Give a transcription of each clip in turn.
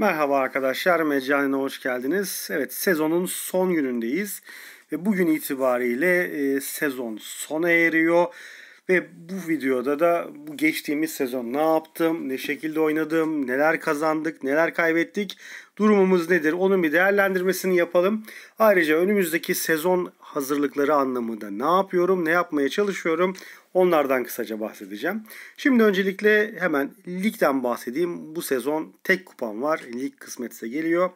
Merhaba arkadaşlar, Meccanen'e hoş geldiniz. Evet, sezonun son günündeyiz ve bugün itibariyle e, sezon sona eriyor. Ve bu videoda da bu geçtiğimiz sezon ne yaptım, ne şekilde oynadım, neler kazandık, neler kaybettik, durumumuz nedir onun bir değerlendirmesini yapalım. Ayrıca önümüzdeki sezon hazırlıkları anlamında ne yapıyorum, ne yapmaya çalışıyorum onlardan kısaca bahsedeceğim. Şimdi öncelikle hemen ligden bahsedeyim. Bu sezon tek kupam var. Lig kısmetse geliyor.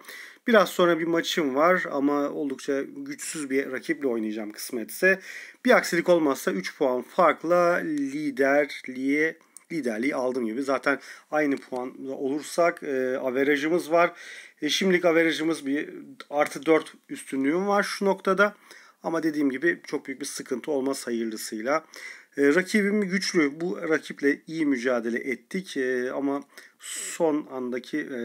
Biraz sonra bir maçım var ama oldukça güçsüz bir rakiple oynayacağım kısmetse. Bir aksilik olmazsa 3 puan farkla liderliğe liderliği aldım gibi. Zaten aynı puan olursak e, averajımız var. E, şimdilik averajımız bir artı 4 üstünlüğüm var şu noktada. Ama dediğim gibi çok büyük bir sıkıntı olmaz hayırlısıyla. E, rakibim güçlü. Bu rakiple iyi mücadele ettik e, ama son andaki e,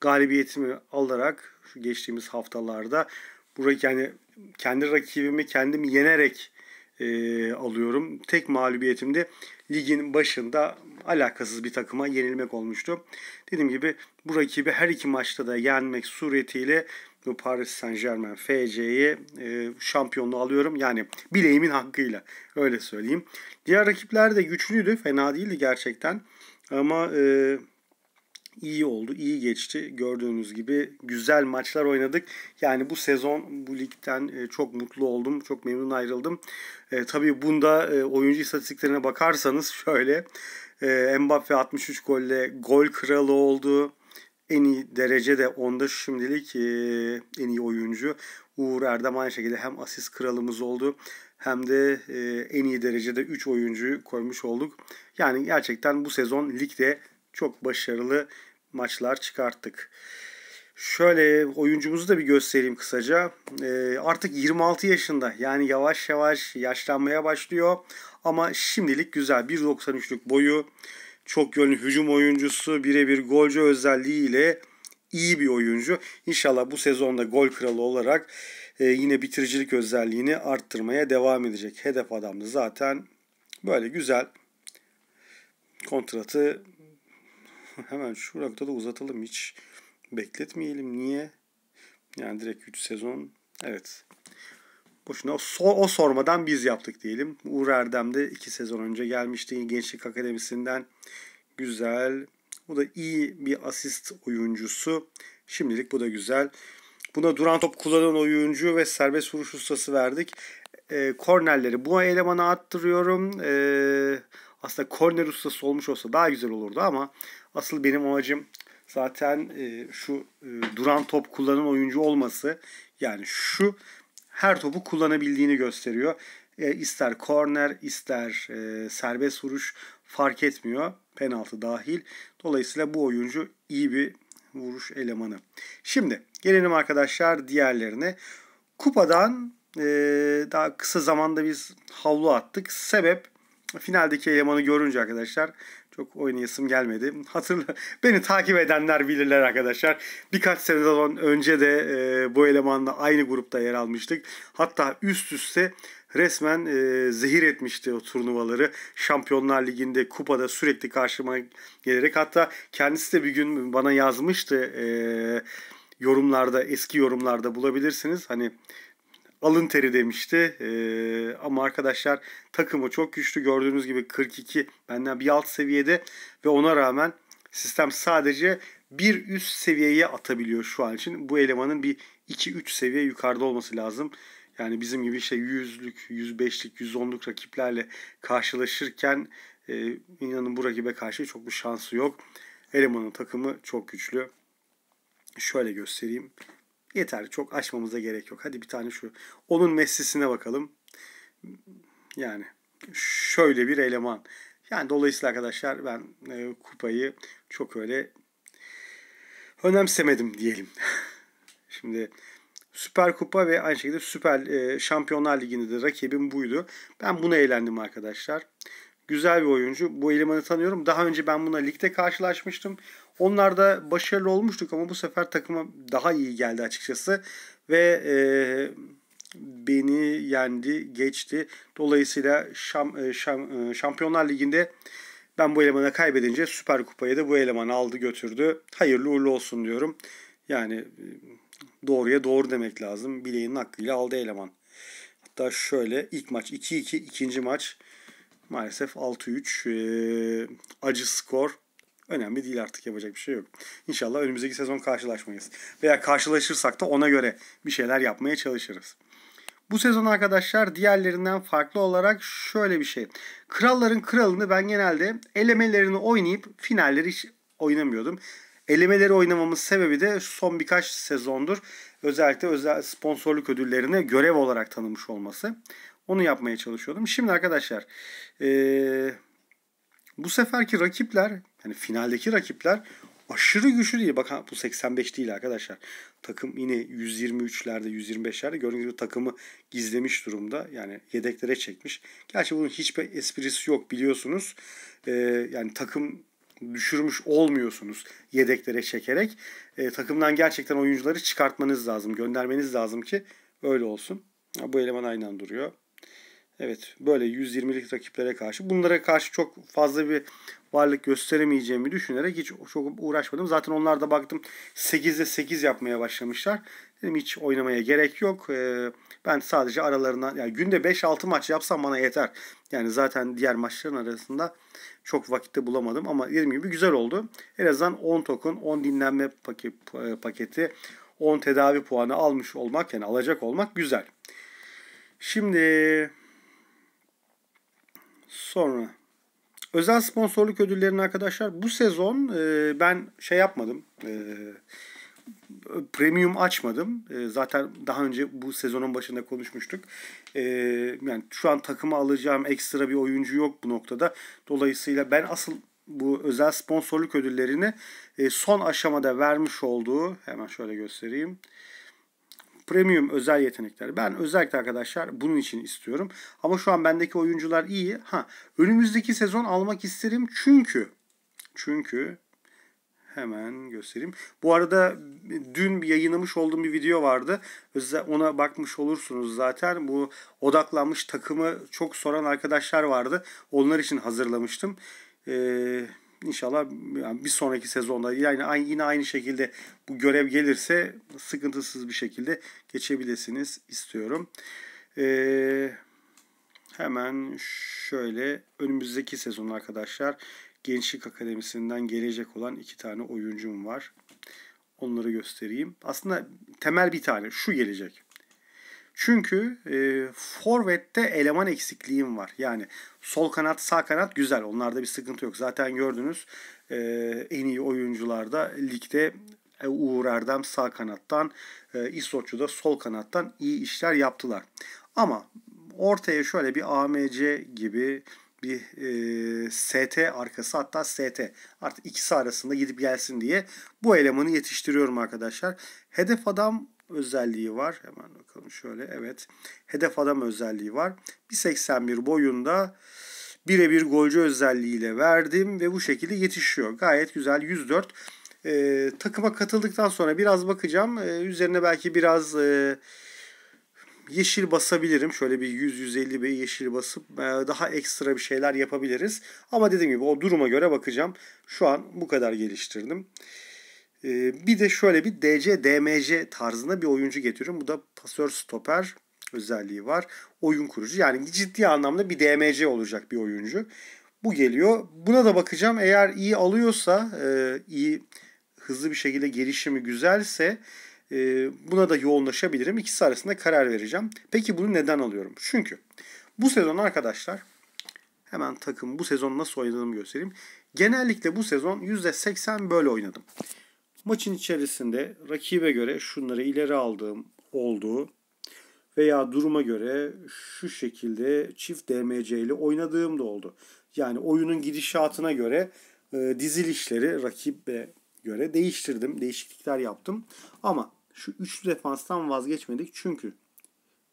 galibiyetimi alarak şu geçtiğimiz haftalarda burayı yani kendi rakibimi kendim yenerek e, alıyorum. Tek mağlubiyetimde ligin başında alakasız bir takıma yenilmek olmuştu. Dediğim gibi bu rakibi her iki maçta da yenmek suretiyle bu Paris Saint Germain FC'yi e, şampiyonluğu alıyorum. Yani bileğimin hakkıyla öyle söyleyeyim. Diğer rakipler de güçlüydü. Fena değildi gerçekten. Ama e, iyi oldu, iyi geçti. Gördüğünüz gibi güzel maçlar oynadık. Yani bu sezon bu ligden e, çok mutlu oldum, çok memnun ayrıldım. E, tabii bunda e, oyuncu istatistiklerine bakarsanız şöyle e, Mbappe 63 golle gol kralı oldu en iyi derecede onda şimdilik e, en iyi oyuncu. Uğur Erdem aynı şekilde hem asist kralımız oldu hem de e, en iyi derecede 3 oyuncuyu koymuş olduk. Yani gerçekten bu sezon ligde çok başarılı maçlar çıkarttık. Şöyle oyuncumuzu da bir göstereyim kısaca. E, artık 26 yaşında yani yavaş yavaş yaşlanmaya başlıyor. Ama şimdilik güzel 1.93'lük boyu çok yönlü hücum oyuncusu, birebir golcü özelliğiyle iyi bir oyuncu. İnşallah bu sezonda gol kralı olarak e, yine bitiricilik özelliğini arttırmaya devam edecek. Hedef adamdı zaten. Böyle güzel kontratı hemen şu noktada uzatalım hiç bekletmeyelim. Niye? Yani direkt 3 sezon. Evet. Boşuna o, so o sormadan biz yaptık diyelim. Uğur Erdem de iki sezon önce gelmişti Gençlik Akademisi'nden. Güzel. Bu da iyi bir asist oyuncusu. Şimdilik bu da güzel. Buna duran top kullanan oyuncu ve serbest vuruş ustası verdik. E, kornerleri bu elemana attırıyorum. E, aslında korner ustası olmuş olsa daha güzel olurdu ama asıl benim amacım zaten e, şu e, duran top kullanan oyuncu olması. Yani şu her topu kullanabildiğini gösteriyor. E, ister korner, ister e, serbest vuruş fark etmiyor. Penaltı dahil. Dolayısıyla bu oyuncu iyi bir vuruş elemanı. Şimdi gelelim arkadaşlar diğerlerine. Kupadan e, daha kısa zamanda biz havlu attık. Sebep finaldeki elemanı görünce arkadaşlar çok oynayasım gelmedi. Hatırla beni takip edenler bilirler arkadaşlar. Birkaç sezon önce de e, bu elemanla aynı grupta yer almıştık. Hatta üst üste resmen e, zehir etmişti o turnuvaları. Şampiyonlar Ligi'nde, kupada sürekli karşıma gelerek hatta kendisi de bir gün bana yazmıştı. E, yorumlarda, eski yorumlarda bulabilirsiniz. Hani alın teri demişti. ee, ama arkadaşlar takımı çok güçlü. Gördüğünüz gibi 42 benden bir alt seviyede ve ona rağmen sistem sadece bir üst seviyeye atabiliyor şu an için. Bu elemanın bir 2-3 seviye yukarıda olması lazım. Yani bizim gibi şey 100'lük, 105'lik, 110'luk rakiplerle karşılaşırken e, inanın bu rakibe karşı çok bir şansı yok. Elemanın takımı çok güçlü. Şöyle göstereyim. Yeter çok açmamıza gerek yok. Hadi bir tane şu. Onun Messi'sine bakalım. Yani şöyle bir eleman. Yani dolayısıyla arkadaşlar ben e, kupayı çok öyle önemsemedim diyelim. Şimdi Süper Kupa ve aynı şekilde Süper e, Şampiyonlar Ligi'nde de rakibim buydu. Ben buna eğlendim arkadaşlar. Güzel bir oyuncu. Bu elemanı tanıyorum. Daha önce ben buna ligde karşılaşmıştım. Onlarda başarılı olmuştuk ama bu sefer takıma daha iyi geldi açıkçası. Ve e, beni yendi, geçti. Dolayısıyla şam, e, şam, e, Şampiyonlar Ligi'nde ben bu elemana kaybedince Süper kupa'yı da bu eleman aldı götürdü. Hayırlı uğurlu olsun diyorum. Yani e, doğruya doğru demek lazım. bileğin hakkıyla aldı eleman. Hatta şöyle ilk maç 2-2, ikinci maç maalesef 6-3 e, acı skor önemli değil artık yapacak bir şey yok. İnşallah önümüzdeki sezon karşılaşmayız. Veya karşılaşırsak da ona göre bir şeyler yapmaya çalışırız. Bu sezon arkadaşlar diğerlerinden farklı olarak şöyle bir şey. Kralların kralını ben genelde elemelerini oynayıp finalleri hiç oynamıyordum. Elemeleri oynamamın sebebi de son birkaç sezondur özellikle özel sponsorluk ödüllerine görev olarak tanınmış olması. Onu yapmaya çalışıyordum. Şimdi arkadaşlar ee, bu seferki rakipler Hani finaldeki rakipler aşırı güçlü değil. bakın bu 85 değil arkadaşlar. Takım yine 123'lerde 125'lerde gördüğünüz gibi takımı gizlemiş durumda. Yani yedeklere çekmiş. Gerçi bunun hiçbir esprisi yok biliyorsunuz. Ee, yani takım düşürmüş olmuyorsunuz yedeklere çekerek. E, takımdan gerçekten oyuncuları çıkartmanız lazım, göndermeniz lazım ki öyle olsun. bu eleman aynen duruyor. Evet böyle 120'lik rakiplere karşı. Bunlara karşı çok fazla bir varlık gösteremeyeceğimi düşünerek hiç çok uğraşmadım. Zaten onlar da baktım 8'de 8 yapmaya başlamışlar. Dedim hiç oynamaya gerek yok. Ee, ben sadece aralarından yani günde 5-6 maç yapsam bana yeter. Yani zaten diğer maçların arasında çok vakitte bulamadım ama dediğim gibi güzel oldu. En azından 10 token, 10 dinlenme paketi, 10 tedavi puanı almış olmak yani alacak olmak güzel. Şimdi Sonra özel sponsorluk ödüllerini arkadaşlar bu sezon e, ben şey yapmadım. E, premium açmadım. E, zaten daha önce bu sezonun başında konuşmuştuk. E, yani şu an takıma alacağım ekstra bir oyuncu yok bu noktada. Dolayısıyla ben asıl bu özel sponsorluk ödüllerini e, son aşamada vermiş olduğu hemen şöyle göstereyim. Premium özel yetenekler. Ben özellikle arkadaşlar bunun için istiyorum. Ama şu an bendeki oyuncular iyi. Ha önümüzdeki sezon almak isterim çünkü çünkü hemen göstereyim. Bu arada dün bir yayınlamış olduğum bir video vardı. Özel Ona bakmış olursunuz zaten. Bu odaklanmış takımı çok soran arkadaşlar vardı. Onlar için hazırlamıştım. Eee İnşallah yani bir sonraki sezonda yani yine aynı şekilde bu görev gelirse sıkıntısız bir şekilde geçebilirsiniz istiyorum. Ee, hemen şöyle önümüzdeki sezon arkadaşlar Gençlik Akademisi'nden gelecek olan iki tane oyuncum var. Onları göstereyim. Aslında temel bir tane şu gelecek. Çünkü e, forvette eleman eksikliğim var. Yani sol kanat sağ kanat güzel. Onlarda bir sıkıntı yok. Zaten gördünüz e, en iyi oyuncularda ligde e, Uğur Erdem sağ kanattan, e, İsoç'u da sol kanattan iyi işler yaptılar. Ama ortaya şöyle bir AMC gibi bir e, ST arkası hatta ST artık ikisi arasında gidip gelsin diye bu elemanı yetiştiriyorum arkadaşlar. Hedef adam özelliği var. Hemen bakalım şöyle. Evet. Hedef adam özelliği var. 1.81 boyunda birebir golcü özelliğiyle verdim ve bu şekilde yetişiyor. Gayet güzel 104. Ee, takıma katıldıktan sonra biraz bakacağım. Ee, üzerine belki biraz e, yeşil basabilirim. Şöyle bir 100-150 bir yeşil basıp e, daha ekstra bir şeyler yapabiliriz. Ama dediğim gibi o duruma göre bakacağım. Şu an bu kadar geliştirdim. Ee, bir de şöyle bir DC, DMC tarzında bir oyuncu getiriyorum. Bu da pasör stoper özelliği var. Oyun kurucu. Yani ciddi anlamda bir DMC olacak bir oyuncu. Bu geliyor. Buna da bakacağım. Eğer iyi alıyorsa, e, iyi hızlı bir şekilde gelişimi güzelse e, buna da yoğunlaşabilirim. İkisi arasında karar vereceğim. Peki bunu neden alıyorum? Çünkü bu sezon arkadaşlar hemen takım bu sezon nasıl oynadığımı göstereyim. Genellikle bu sezon %80 böyle oynadım. Maçın içerisinde rakibe göre şunları ileri aldığım olduğu veya duruma göre şu şekilde çift DMC ile oynadığım da oldu. Yani oyunun gidişatına göre e, dizilişleri rakibe göre değiştirdim, değişiklikler yaptım. Ama şu üçlü defanstan vazgeçmedik çünkü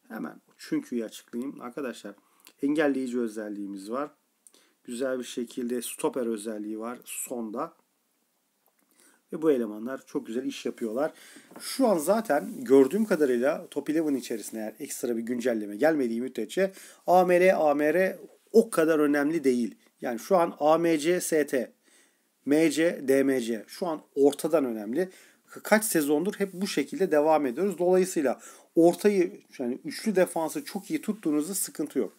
hemen çünküyü açıklayayım. Arkadaşlar engelleyici özelliğimiz var. Güzel bir şekilde stoper özelliği var sonda. Ve bu elemanlar çok güzel iş yapıyorlar. Şu an zaten gördüğüm kadarıyla Top 11 içerisinde eğer ekstra bir güncelleme gelmediği müddetçe AMR, AMR o kadar önemli değil. Yani şu an AMC, ST, MC, DMC şu an ortadan önemli. Kaç sezondur hep bu şekilde devam ediyoruz. Dolayısıyla ortayı yani üçlü defansı çok iyi tuttuğunuzda sıkıntı yok.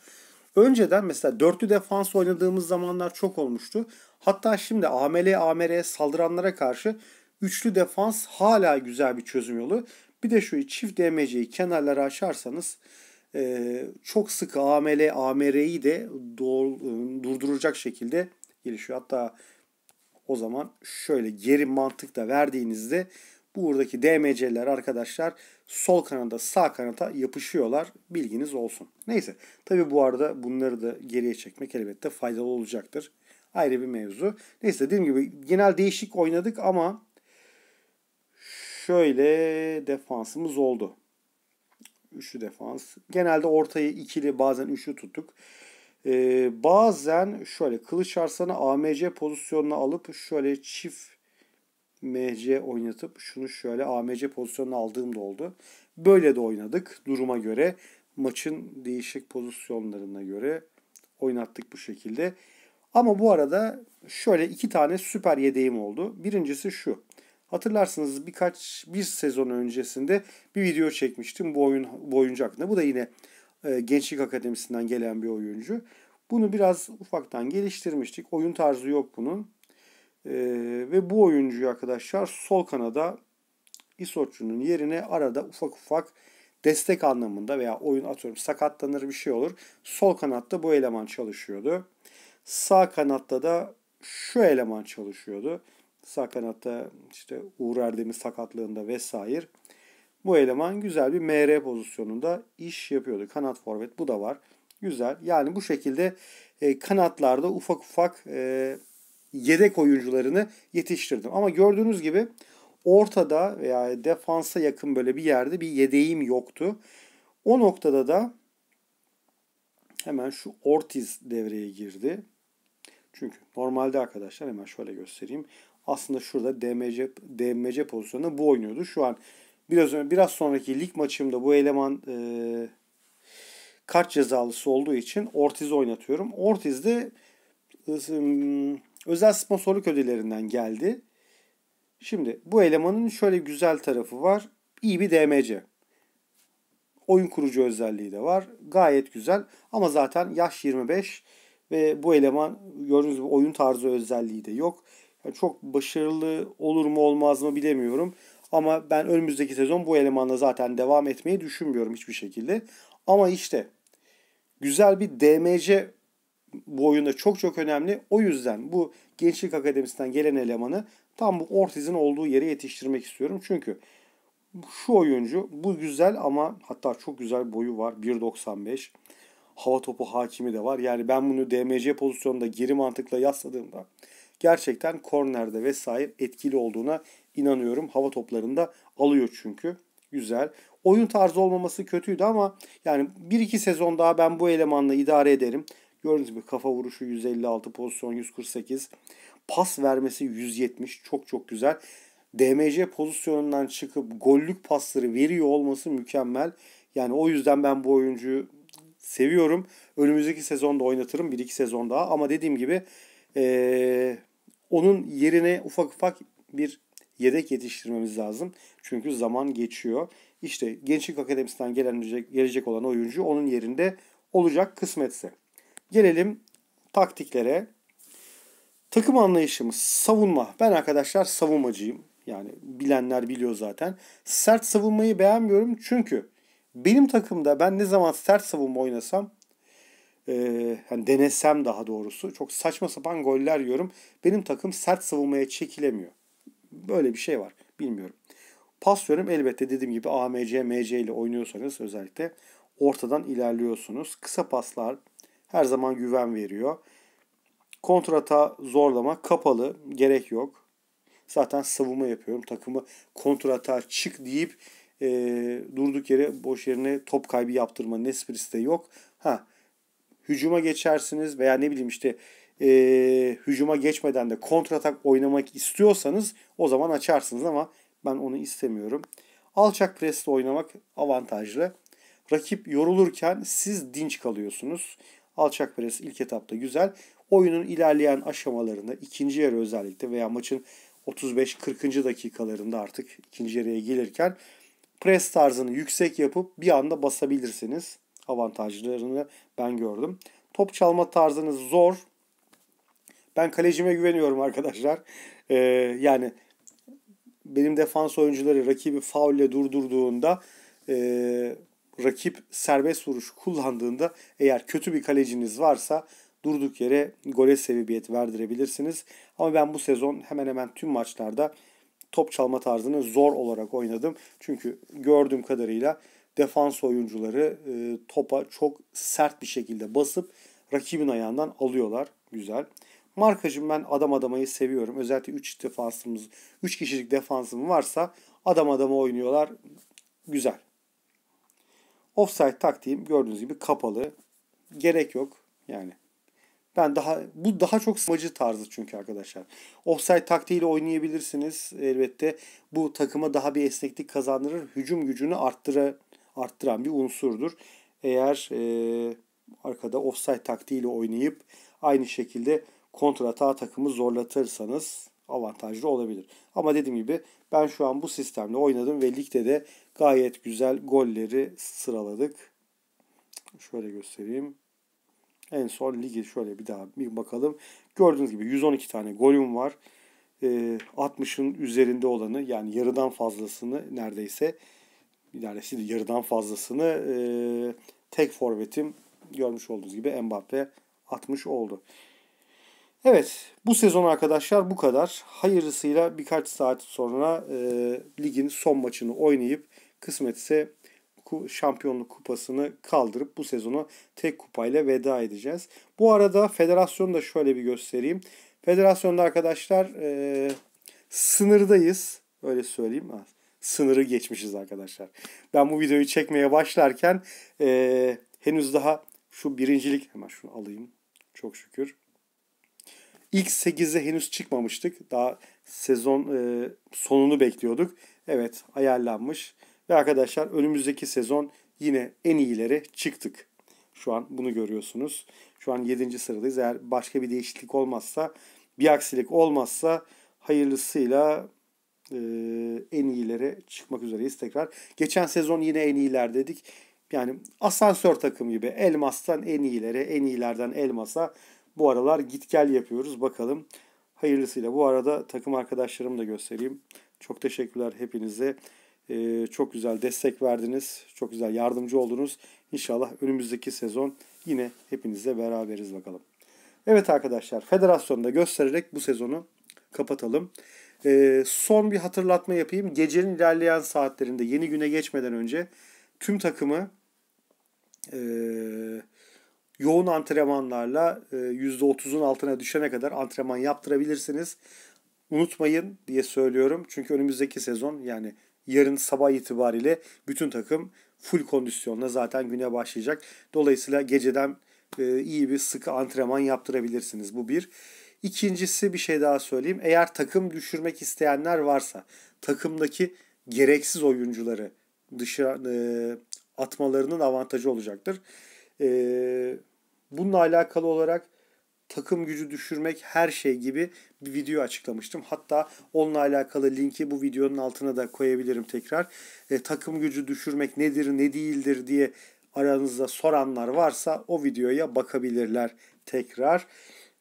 Önceden mesela dörtlü defans oynadığımız zamanlar çok olmuştu. Hatta şimdi AML AMR'ye saldıranlara karşı üçlü defans hala güzel bir çözüm yolu. Bir de şu çift DMC'yi kenarlara açarsanız e, çok sıkı AML AMR'yi de e, durduracak şekilde gelişiyor. Hatta o zaman şöyle geri mantıkla verdiğinizde Buradaki DMC'ler arkadaşlar sol kanada sağ kanata yapışıyorlar. Bilginiz olsun. Neyse. Tabi bu arada bunları da geriye çekmek elbette faydalı olacaktır. Ayrı bir mevzu. Neyse dediğim gibi genel değişik oynadık ama şöyle defansımız oldu. Üçlü defans. Genelde ortayı ikili bazen üçlü tuttuk. Ee, bazen şöyle kılıç arslanı AMC pozisyonuna alıp şöyle çift MC oynatıp şunu şöyle AMC pozisyonuna aldığım da oldu. Böyle de oynadık duruma göre. Maçın değişik pozisyonlarına göre oynattık bu şekilde. Ama bu arada şöyle iki tane süper yedeğim oldu. Birincisi şu. Hatırlarsınız birkaç bir sezon öncesinde bir video çekmiştim bu oyun bu oyuncu hakkında. Bu da yine e, Gençlik Akademisi'nden gelen bir oyuncu. Bunu biraz ufaktan geliştirmiştik. Oyun tarzı yok bunun. E, ve bu oyuncuyu arkadaşlar sol kanada İsoçu'nun yerine arada ufak ufak destek anlamında veya oyun atıyorum sakatlanır bir şey olur. Sol kanatta bu eleman çalışıyordu. Sağ kanatta da şu eleman çalışıyordu. Sağ kanatta işte Uğur Erdem'in sakatlığında vesaire. Bu eleman güzel bir MR pozisyonunda iş yapıyordu. Kanat forvet bu da var. Güzel. Yani bu şekilde e, kanatlarda ufak ufak e, yedek oyuncularını yetiştirdim. Ama gördüğünüz gibi ortada veya defansa yakın böyle bir yerde bir yedeğim yoktu. O noktada da hemen şu Ortiz devreye girdi. Çünkü normalde arkadaşlar hemen şöyle göstereyim. Aslında şurada DMC, DMC pozisyonunda bu oynuyordu. Şu an biraz önce, biraz sonraki lig maçımda bu eleman e, kart cezalısı olduğu için ortiz oynatıyorum. Ortiz de ıı, özel sponsorluk ödüllerinden geldi. Şimdi bu elemanın şöyle güzel tarafı var. İyi bir DMC. Oyun kurucu özelliği de var. Gayet güzel ama zaten yaş 25 ve bu eleman gördüğünüz gibi oyun tarzı özelliği de yok. Yani çok başarılı olur mu olmaz mı bilemiyorum. Ama ben önümüzdeki sezon bu elemanla zaten devam etmeyi düşünmüyorum hiçbir şekilde. Ama işte güzel bir DMC bu oyunda çok çok önemli. O yüzden bu Gençlik Akademisi'nden gelen elemanı tam bu Ortiz'in olduğu yere yetiştirmek istiyorum. Çünkü şu oyuncu bu güzel ama hatta çok güzel boyu var. 1.95. Hava topu hakimi de var. Yani ben bunu DMC pozisyonunda geri mantıkla yasladığımda gerçekten kornerde vesaire etkili olduğuna inanıyorum. Hava toplarında alıyor çünkü. Güzel. Oyun tarzı olmaması kötüydü ama yani bir iki sezon daha ben bu elemanla idare ederim. Gördüğünüz gibi kafa vuruşu 156, pozisyon 148, pas vermesi 170 çok çok güzel. DMC pozisyonundan çıkıp gollük pasları veriyor olması mükemmel. Yani o yüzden ben bu oyuncuyu seviyorum. Önümüzdeki sezonda oynatırım. 1-2 sezon daha. Ama dediğim gibi ee, onun yerine ufak ufak bir yedek yetiştirmemiz lazım. Çünkü zaman geçiyor. İşte Gençlik Akademisi'nden gelen, gelecek olan oyuncu onun yerinde olacak kısmetse. Gelelim taktiklere. Takım anlayışımız savunma. Ben arkadaşlar savunmacıyım. Yani bilenler biliyor zaten. Sert savunmayı beğenmiyorum çünkü benim takımda ben ne zaman sert savunma oynasam e, yani denesem daha doğrusu çok saçma sapan goller yiyorum. Benim takım sert savunmaya çekilemiyor. Böyle bir şey var. Bilmiyorum. Pas elbette dediğim gibi AMC, MC ile oynuyorsanız özellikle ortadan ilerliyorsunuz. Kısa paslar her zaman güven veriyor. Kontrata zorlama kapalı gerek yok. Zaten savunma yapıyorum. Takımı kontrata çık deyip e, durduk yere boş yerine top kaybı yaptırma Nespris de yok. Ha hücuma geçersiniz veya ne bileyim işte e, hücuma geçmeden de kontratak oynamak istiyorsanız o zaman açarsınız ama ben onu istemiyorum. Alçak presle oynamak avantajlı. Rakip yorulurken siz dinç kalıyorsunuz. Alçak pres ilk etapta güzel. Oyunun ilerleyen aşamalarında ikinci yarı özellikle veya maçın 35-40. dakikalarında artık ikinci yarıya gelirken pres tarzını yüksek yapıp bir anda basabilirsiniz. Avantajlarını ben gördüm. Top çalma tarzınız zor. Ben kalecime güveniyorum arkadaşlar. Ee, yani benim defans oyuncuları rakibi faulle durdurduğunda e, rakip serbest vuruş kullandığında eğer kötü bir kaleciniz varsa durduk yere gole sebebiyet verdirebilirsiniz. Ama ben bu sezon hemen hemen tüm maçlarda top çalma tarzını zor olarak oynadım. Çünkü gördüğüm kadarıyla defans oyuncuları e, topa çok sert bir şekilde basıp rakibin ayağından alıyorlar. Güzel. Markacım ben adam adamayı seviyorum. Özellikle 3 defansımız, 3 kişilik defansım varsa adam adama oynuyorlar. Güzel. Offside taktiğim gördüğünüz gibi kapalı. Gerek yok yani. Ben daha bu daha çok smacı tarzı çünkü arkadaşlar. Offside taktiğiyle oynayabilirsiniz elbette. Bu takıma daha bir esneklik kazandırır. Hücum gücünü arttıra, arttıran bir unsurdur. Eğer e, arkada offside taktiğiyle oynayıp aynı şekilde kontrata takımı zorlatırsanız avantajlı olabilir. Ama dediğim gibi ben şu an bu sistemle oynadım ve ligde de gayet güzel golleri sıraladık. Şöyle göstereyim. En son ligi şöyle bir daha bir bakalım. Gördüğünüz gibi 112 tane golüm var. E, ee, 60'ın üzerinde olanı yani yarıdan fazlasını neredeyse neredeyse yarıdan fazlasını ee, tek forvetim görmüş olduğunuz gibi Mbappe 60 oldu. Evet bu sezon arkadaşlar bu kadar. Hayırlısıyla birkaç saat sonra e, ligin son maçını oynayıp kısmetse şampiyonluk kupasını kaldırıp bu sezonu tek kupayla veda edeceğiz. Bu arada federasyonu da şöyle bir göstereyim. Federasyonda arkadaşlar e, sınırdayız. Öyle söyleyeyim. Ha, ah, sınırı geçmişiz arkadaşlar. Ben bu videoyu çekmeye başlarken e, henüz daha şu birincilik hemen şunu alayım. Çok şükür ilk 8'e henüz çıkmamıştık. Daha sezon e, sonunu bekliyorduk. Evet ayarlanmış. Ve arkadaşlar önümüzdeki sezon yine en iyileri çıktık. Şu an bunu görüyorsunuz. Şu an 7. sıradayız. Eğer başka bir değişiklik olmazsa, bir aksilik olmazsa hayırlısıyla e, en iyilere çıkmak üzereyiz tekrar. Geçen sezon yine en iyiler dedik. Yani asansör takım gibi elmastan en iyilere, en iyilerden elmasa bu aralar git gel yapıyoruz bakalım. Hayırlısıyla bu arada takım arkadaşlarımı da göstereyim. Çok teşekkürler hepinize. Ee, çok güzel destek verdiniz. Çok güzel yardımcı oldunuz. İnşallah önümüzdeki sezon yine hepinizle beraberiz bakalım. Evet arkadaşlar federasyonda göstererek bu sezonu kapatalım. Ee, son bir hatırlatma yapayım. Gecenin ilerleyen saatlerinde yeni güne geçmeden önce tüm takımı eee yoğun antrenmanlarla %30'un e, altına düşene kadar antrenman yaptırabilirsiniz. Unutmayın diye söylüyorum. Çünkü önümüzdeki sezon yani yarın sabah itibariyle bütün takım full kondisyonla zaten güne başlayacak. Dolayısıyla geceden e, iyi bir sıkı antrenman yaptırabilirsiniz. Bu bir. İkincisi bir şey daha söyleyeyim. Eğer takım düşürmek isteyenler varsa takımdaki gereksiz oyuncuları dışa e, atmalarının avantajı olacaktır. E, bununla alakalı olarak takım gücü düşürmek her şey gibi bir video açıklamıştım. Hatta onunla alakalı linki bu videonun altına da koyabilirim tekrar. E, takım gücü düşürmek nedir ne değildir diye aranızda soranlar varsa o videoya bakabilirler tekrar.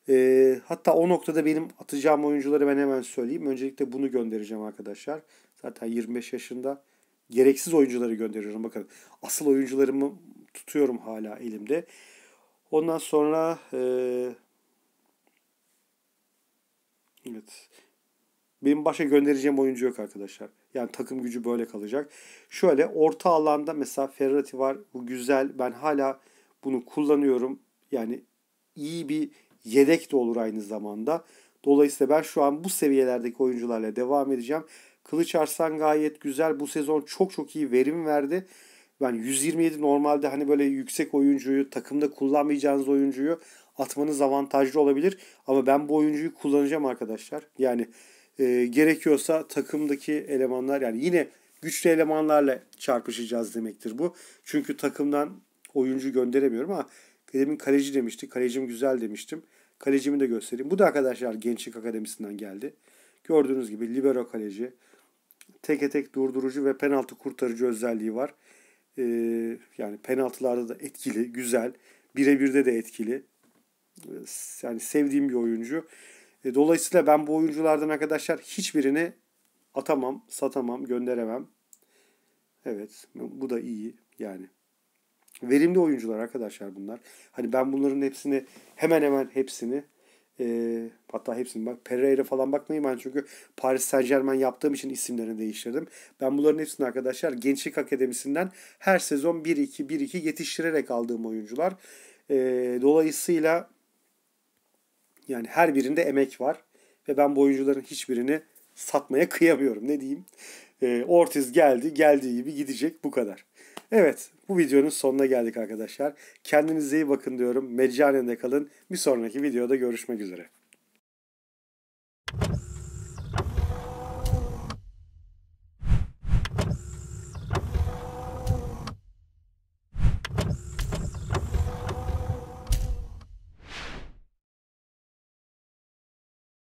E, hatta o noktada benim atacağım oyuncuları ben hemen söyleyeyim. Öncelikle bunu göndereceğim arkadaşlar. Zaten 25 yaşında gereksiz oyuncuları gönderiyorum. Bakın asıl oyuncularımı tutuyorum hala elimde. Ondan sonra e, evet benim başka göndereceğim oyuncu yok arkadaşlar. Yani takım gücü böyle kalacak. Şöyle orta alanda mesela Ferrati var. Bu güzel. Ben hala bunu kullanıyorum. Yani iyi bir yedek de olur aynı zamanda. Dolayısıyla ben şu an bu seviyelerdeki oyuncularla devam edeceğim. Kılıç Arslan gayet güzel. Bu sezon çok çok iyi verim verdi. Yani 127 normalde hani böyle yüksek oyuncuyu, takımda kullanmayacağınız oyuncuyu atmanız avantajlı olabilir. Ama ben bu oyuncuyu kullanacağım arkadaşlar. Yani e, gerekiyorsa takımdaki elemanlar yani yine güçlü elemanlarla çarpışacağız demektir bu. Çünkü takımdan oyuncu gönderemiyorum ama demin kaleci demişti. Kalecim güzel demiştim. Kalecimi de göstereyim. Bu da arkadaşlar Gençlik Akademisi'nden geldi. Gördüğünüz gibi libero kaleci. Teke tek durdurucu ve penaltı kurtarıcı özelliği var e, yani penaltılarda da etkili, güzel. Birebirde de etkili. Ee, yani sevdiğim bir oyuncu. E, dolayısıyla ben bu oyunculardan arkadaşlar hiçbirini atamam, satamam, gönderemem. Evet bu da iyi yani. Verimli oyuncular arkadaşlar bunlar. Hani ben bunların hepsini hemen hemen hepsini e, hatta hepsini bak. Pereira falan bakmayın ben çünkü Paris Saint Germain yaptığım için isimlerini değiştirdim. Ben bunların hepsini arkadaşlar Gençlik Akademisi'nden her sezon 1-2-1-2 yetiştirerek aldığım oyuncular. E, dolayısıyla yani her birinde emek var. Ve ben bu oyuncuların hiçbirini satmaya kıyamıyorum. Ne diyeyim? E, Ortiz geldi, geldiği gibi gidecek bu kadar. Evet bu videonun sonuna geldik arkadaşlar. Kendinize iyi bakın diyorum. Meccanen kalın. Bir sonraki videoda görüşmek üzere.